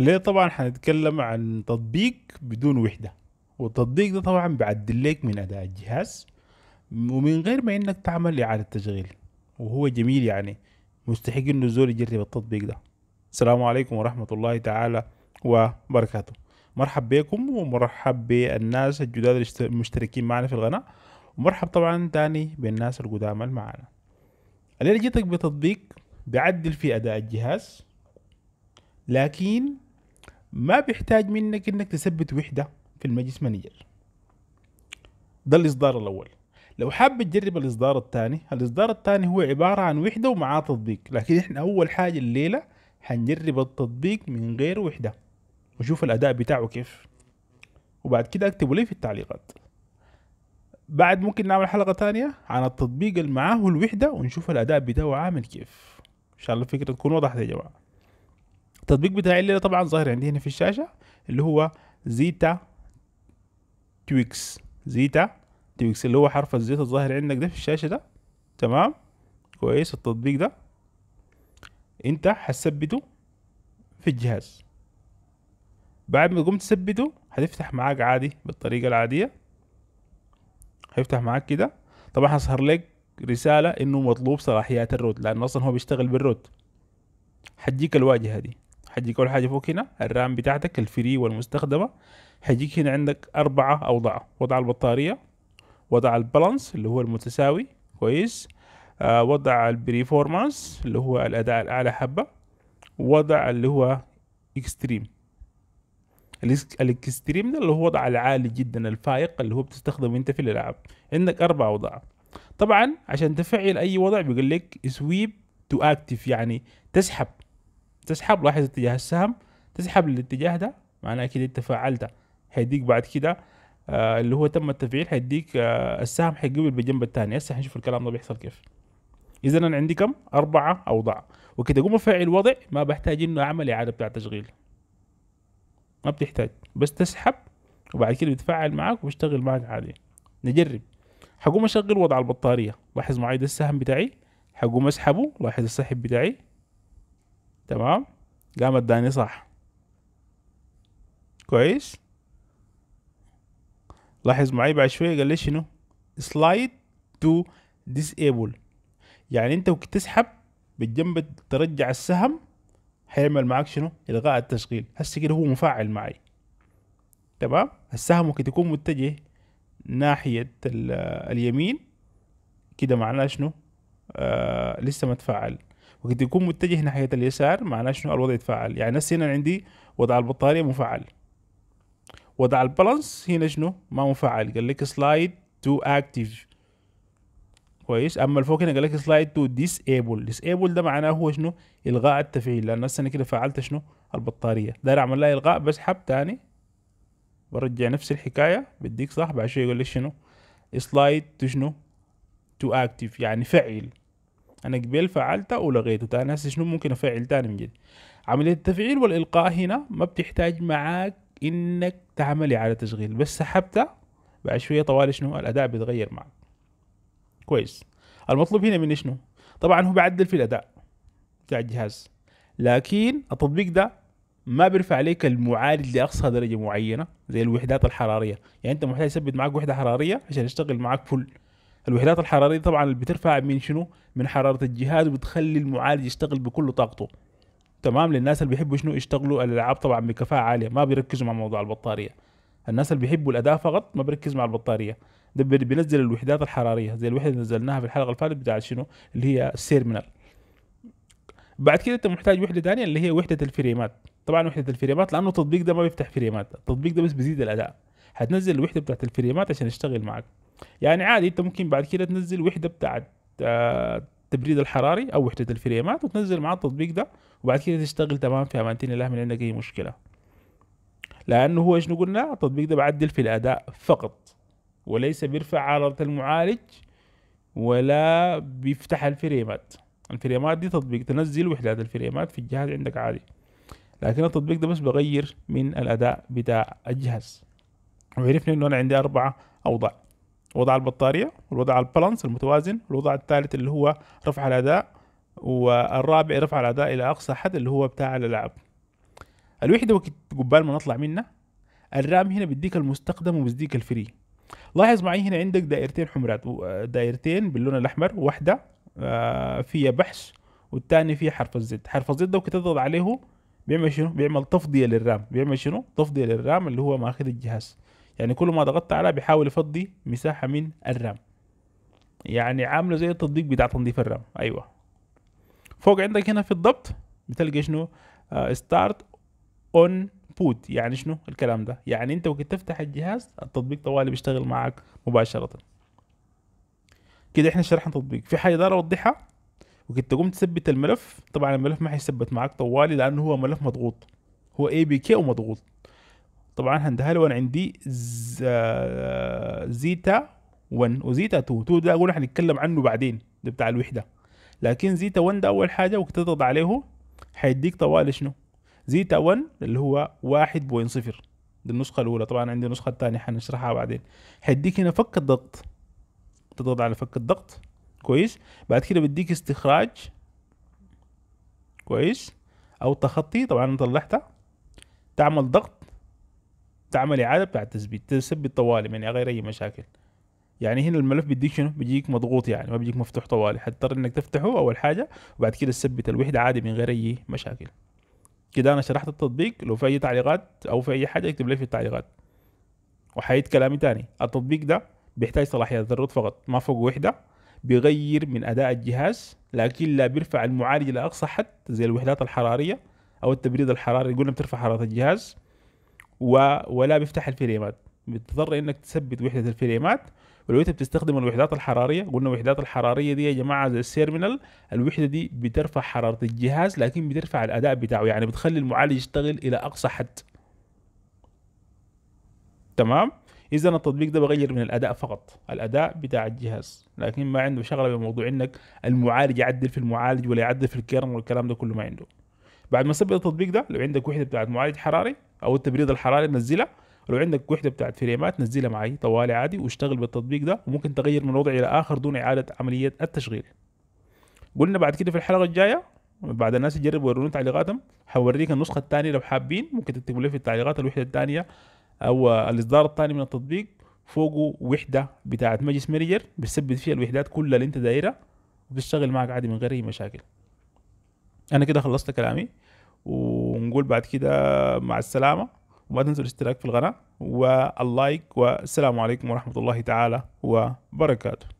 اللي طبعا حنتكلم عن تطبيق بدون وحده والتطبيق ده طبعا بعدل لك من اداء الجهاز ومن غير ما انك تعمل اعاده تشغيل وهو جميل يعني مستحق انه الزول يجرب التطبيق ده السلام عليكم ورحمه الله تعالى وبركاته مرحب بكم ومرحب بالناس الجداد المشتركين معنا في القناه ومرحب طبعا تاني بالناس القدامى معنا اللي جيتك بتطبيق بعدل في اداء الجهاز لكن ما بيحتاج منك انك تثبت وحده في المجلس مانجر ده الاصدار الاول لو حاب تجرب الاصدار الثاني الاصدار الثاني هو عباره عن وحده ومعاه تطبيق لكن احنا اول حاجه الليله حنجرب التطبيق من غير وحده وشوف الاداء بتاعه كيف وبعد كده اكتبوا لي في التعليقات بعد ممكن نعمل حلقه تانية عن التطبيق اللي معاه والوحده ونشوف الاداء بتاعه عامل كيف ان شاء الله الفكره تكون واضحة يا جماعه التطبيق بتاعي اللي طبعا ظاهر عندي هنا في الشاشه اللي هو زيتا تويكس زيتا تويكس اللي هو حرف الزيت الظاهر عندك ده في الشاشه ده تمام كويس التطبيق ده انت هتثبته في الجهاز بعد ما تقوم تثبته هتفتح معاك عادي بالطريقه العاديه هيفتح معاك كده طبعا هظهر لك رساله انه مطلوب صلاحيات الروت لان اصلا هو بيشتغل بالروت هتجيك الواجهه دي حيجيك أول حاجة فوق هنا الرام بتاعتك الفري والمستخدمة حيجيك هنا عندك أربعة أوضاع وضع البطارية وضع البالانس اللي هو المتساوي كويس آه وضع البريفورمانس اللي هو الأداء الأعلى حبة وضع اللي هو اكستريم الاكستريم ده اللي هو وضع العالي جدا الفائق اللي هو بتستخدمه انت في الالعاب عندك اربع اوضاع طبعا عشان تفعل اي وضع بيقول لك سويب تو اكتف يعني تسحب تسحب لاحظ اتجاه السهم تسحب للاتجاه ده معناه كده انت فعلت هيديك بعد كده آه اللي هو تم التفعيل هيديك آه السهم حيقبل بالجنب الثاني هسه هنشوف الكلام ده بيحصل كيف اذا انا عندي كم اربعه اوضاع وكده اقوم افعل وضع ما بحتاج انه اعمل اعاده بتاع تشغيل ما بتحتاج بس تسحب وبعد كده بيتفاعل معك وبيشتغل معك عادي نجرب حقوم اشغل وضع البطاريه لاحظ معي السهم بتاعي حقوم اسحبه لاحظ السحب بتاعي تمام قام اداني صح كويس لاحظ معي بعد شويه قال لي شنو سلايد تو ديسيبل يعني انت تسحب بالجنب ترجع السهم هيعمل معك شنو الغاء التشغيل هسه كده هو مفعل معي تمام السهم وكي يكون متجه ناحيه اليمين كده معناه شنو آه لسه ما تفعل وقد يكون متجه ناحية اليسار معناه شنو الوضع يتفاعل يعني هسه هنا عندي وضع البطارية مفعل وضع البالانس هنا شنو ما مفعل قال لك سلايد تو اكتيف كويس اما الفوق هنا قال لك سلايد تو ديسيبل ديسيبل ده معناه هو شنو الغاء التفعيل لان هسه انا كده فعلت شنو البطاريه داير اعمل لها الغاء بسحب تاني برجع نفس الحكايه بديك صح بعد شويه يقول لك شنو سلايد تو شنو تو اكتيف يعني فعل انا قبل فعلته ولغيته تاني هسه شنو ممكن افعل تاني من جديد عملية التفعيل والإلقاء هنا ما بتحتاج معاك إنك تعملي على تشغيل بس سحبتها بعد شوية طوال شنو الأداء بيتغير معك كويس المطلوب هنا من شنو طبعا هو بعدل في الأداء بتاع الجهاز لكن التطبيق ده ما بيرفع عليك المعالج لأقصى درجة معينة زي الوحدات الحرارية يعني أنت محتاج تثبت معاك وحدة حرارية عشان يشتغل معاك فل الوحدات الحراريه طبعا اللي بترفع من شنو من حراره الجهاز وبتخلي المعالج يشتغل بكل طاقته تمام للناس اللي بيحبوا شنو يشتغلوا الالعاب طبعا بكفاءه عاليه ما بيركزوا مع موضوع البطاريه الناس اللي بيحبوا الاداء فقط ما بيركز مع البطاريه ده بينزل الوحدات الحراريه زي الوحده اللي نزلناها في الحلقه الفاتت بتاعت شنو اللي هي السيرمنال بعد كده انت محتاج وحده ثانيه اللي هي وحده الفريمات طبعا وحده الفريمات لانه التطبيق ده ما بيفتح فريمات التطبيق ده بس بيزيد الاداء هتنزل الوحده بتاعت الفريمات عشان يشتغل معك يعني عادي انت ممكن بعد كده تنزل وحده بتاعت التبريد آه، الحراري او وحده الفريمات وتنزل مع التطبيق ده وبعد كده تشتغل تمام في امانتين الله من عندك اي مشكله لانه هو شنو قلنا التطبيق ده بعدل في الاداء فقط وليس بيرفع عرضة المعالج ولا بيفتح الفريمات الفريمات دي تطبيق تنزل وحدات الفريمات في الجهاز عندك عادي لكن التطبيق ده بس بغير من الاداء بتاع الجهاز وعرفنا انه انا عندي اربعة اوضاع وضع البطاريه والوضع البالانس المتوازن والوضع الثالث اللي هو رفع الاداء والرابع رفع الاداء الى اقصى حد اللي هو بتاع الالعاب الوحده وقت قبال ما نطلع منها الرام هنا بديك المستخدم وبيديك الفري لاحظ معي هنا عندك دائرتين حمرات دائرتين باللون الاحمر واحده آه، فيها بحث والثاني فيها حرف الزد حرف الزد لو تضغط عليه بيعمل شنو بيعمل تفضيه للرام بيعمل شنو تفضيه للرام اللي هو ماخذ الجهاز يعني كل ما ضغطت على بيحاول يفضي مساحة من الرام يعني عامله زي التطبيق بتاع تنظيف الرام ايوه فوق عندك هنا في الضبط بتلقى شنو ستارت اون بوت يعني شنو الكلام ده يعني انت وقت تفتح الجهاز التطبيق طوالي بيشتغل معك مباشرة كده احنا شرحنا التطبيق في حاجة دار اوضحها وكنت تقوم تثبت الملف طبعا الملف ما هيثبت معك طوالي لانه هو ملف مضغوط هو اي بي كي ومضغوط طبعا هنديها له وانا عندي زيتا 1 وزيتا 2 2 ده اقول هنتكلم عنه بعدين ده بتاع الوحده لكن زيتا 1 ده اول حاجه وقت تضغط عليه هيديك طوال شنو زيتا 1 اللي هو 1.0 دي النسخه الاولى طبعا عندي النسخه الثانيه هنشرحها بعدين هيديك هنا فك الضغط تضغط على فك الضغط كويس بعد كده بديك استخراج كويس او تخطي طبعا انا طلعتها تعمل ضغط تعمل اعاده بتاع التثبيت تثبت طوالي من يعني غير اي مشاكل يعني هنا الملف بيديك شنو بيجيك مضغوط يعني ما بيجيك مفتوح طوالي حتضطر انك تفتحه اول حاجه وبعد كده تثبت الوحده عادي من غير اي مشاكل كده انا شرحت التطبيق لو في اي تعليقات او في اي حاجه اكتب لي في التعليقات وحيد كلامي تاني التطبيق ده بيحتاج صلاحيات الروت فقط ما فوق وحده بيغير من اداء الجهاز لكن لا بيرفع المعالج لاقصى حد زي الوحدات الحراريه او التبريد الحراري قلنا بترفع حراره الجهاز ولا بيفتح الفريمات بتضطر انك تثبت وحده الفريمات ولو انت بتستخدم الوحدات الحراريه قلنا الوحدات الحراريه دي يا جماعه زي السيرمينال الوحده دي بترفع حراره الجهاز لكن بترفع الاداء بتاعه يعني بتخلي المعالج يشتغل الى اقصى حد تمام اذا التطبيق ده بغير من الاداء فقط الاداء بتاع الجهاز لكن ما عنده شغله بموضوع انك المعالج يعدل في المعالج ولا يعدل في الكيرن والكلام ده كله ما عنده بعد ما تثبت التطبيق ده لو عندك وحده بتاعت معالج حراري او التبريد الحراري نزلها لو عندك وحده بتاعت فريمات نزلها معي طوالي عادي واشتغل بالتطبيق ده وممكن تغير من وضع الى اخر دون اعاده عمليه التشغيل قلنا بعد كده في الحلقه الجايه بعد الناس يجربوا يورونا تعليقاتهم حوريك النسخه الثانيه لو حابين ممكن تكتبوا لي في التعليقات الوحده الثانيه او الاصدار الثاني من التطبيق فوقه وحده بتاعه مجلس مانجر بتثبت فيها الوحدات كلها اللي انت دايرها وبتشتغل معك عادي من غير اي مشاكل انا كده خلصت كلامي ونقول بعد كده مع السلامه وما تنسوا الاشتراك في القناه واللايك والسلام عليكم ورحمه الله تعالى وبركاته